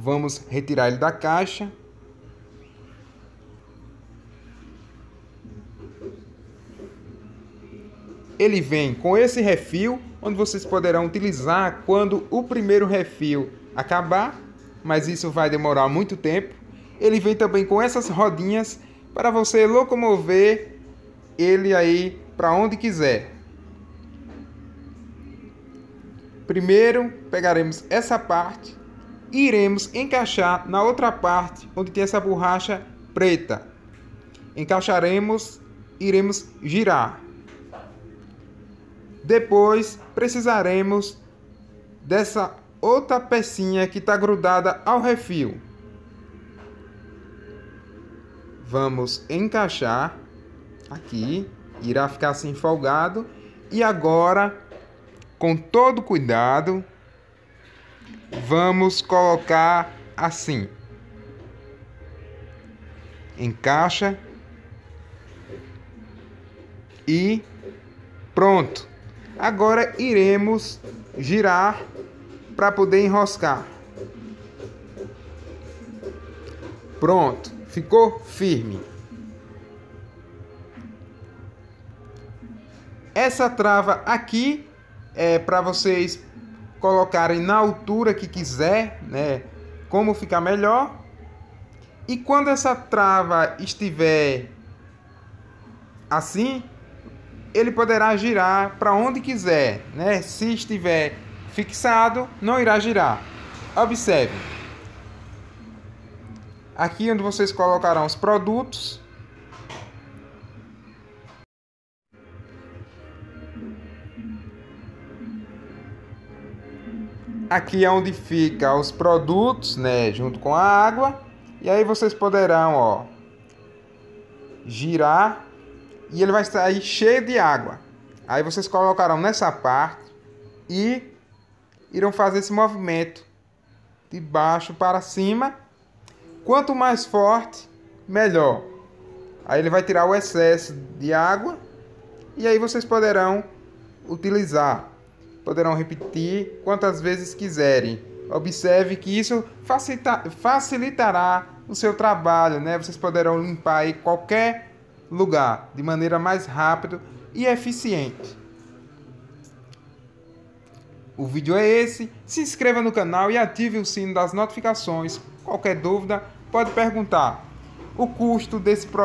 Vamos retirar ele da caixa. Ele vem com esse refil, onde vocês poderão utilizar quando o primeiro refil acabar, mas isso vai demorar muito tempo. Ele vem também com essas rodinhas para você locomover ele aí para onde quiser. Primeiro pegaremos essa parte e iremos encaixar na outra parte onde tem essa borracha preta. Encaixaremos, iremos girar. Depois precisaremos dessa outra pecinha que está grudada ao refil. Vamos encaixar aqui, irá ficar assim folgado. E agora, com todo cuidado, Vamos colocar assim. Encaixa e pronto. Agora iremos girar para poder enroscar. Pronto, ficou firme. Essa trava aqui é para vocês colocarem na altura que quiser, né? Como ficar melhor. E quando essa trava estiver assim, ele poderá girar para onde quiser, né? Se estiver fixado, não irá girar. Observe. Aqui onde vocês colocarão os produtos, aqui é onde fica os produtos, né, junto com a água. E aí vocês poderão, ó, girar e ele vai sair cheio de água. Aí vocês colocarão nessa parte e irão fazer esse movimento de baixo para cima. Quanto mais forte, melhor. Aí ele vai tirar o excesso de água e aí vocês poderão utilizar poderão repetir quantas vezes quiserem. Observe que isso facilita facilitará o seu trabalho, né? Vocês poderão limpar aí qualquer lugar de maneira mais rápida e eficiente. O vídeo é esse. Se inscreva no canal e ative o sino das notificações. Qualquer dúvida, pode perguntar. O custo desse produto